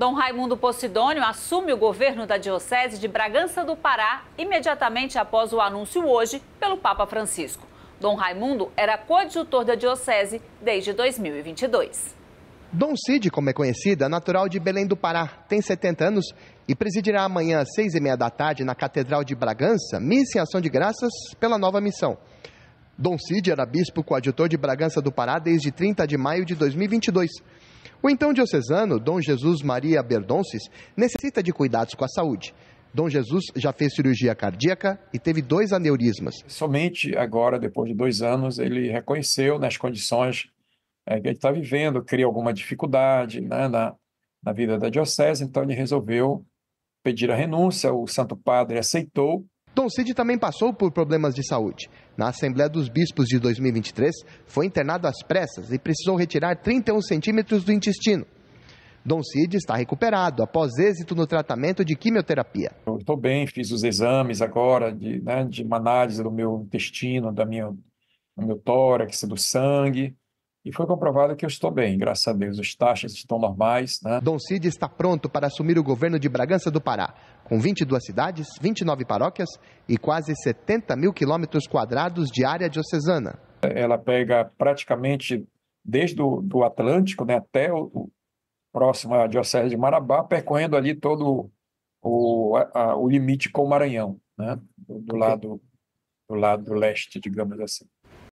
Dom Raimundo Posidônio assume o governo da Diocese de Bragança do Pará imediatamente após o anúncio hoje pelo Papa Francisco. Dom Raimundo era coadjutor da Diocese desde 2022. Dom Cid, como é conhecida, natural de Belém do Pará, tem 70 anos e presidirá amanhã às seis e meia da tarde na Catedral de Bragança, missa em ação de graças pela nova missão. Dom Cid era bispo coadjutor de Bragança do Pará desde 30 de maio de 2022. O então diocesano Dom Jesus Maria Berdonces necessita de cuidados com a saúde. Dom Jesus já fez cirurgia cardíaca e teve dois aneurismas. Somente agora, depois de dois anos, ele reconheceu nas condições é, que ele está vivendo, cria alguma dificuldade né, na, na vida da diocese, então ele resolveu pedir a renúncia, o Santo Padre aceitou Dom Cid também passou por problemas de saúde. Na Assembleia dos Bispos de 2023, foi internado às pressas e precisou retirar 31 centímetros do intestino. Dom Cid está recuperado após êxito no tratamento de quimioterapia. Estou bem, fiz os exames agora de, né, de uma análise do meu intestino, da minha, do meu tórax, do sangue e foi comprovado que eu estou bem, graças a Deus. As taxas estão normais. Né? Dom Cid está pronto para assumir o governo de Bragança do Pará, com 22 cidades, 29 paróquias e quase 70 mil quilômetros quadrados de área diocesana. Ela pega praticamente desde o do Atlântico né, até o, o próximo à Diocese de Marabá, percorrendo ali todo o, a, o limite com o Maranhão, né, do, do, lado, do lado leste, digamos assim.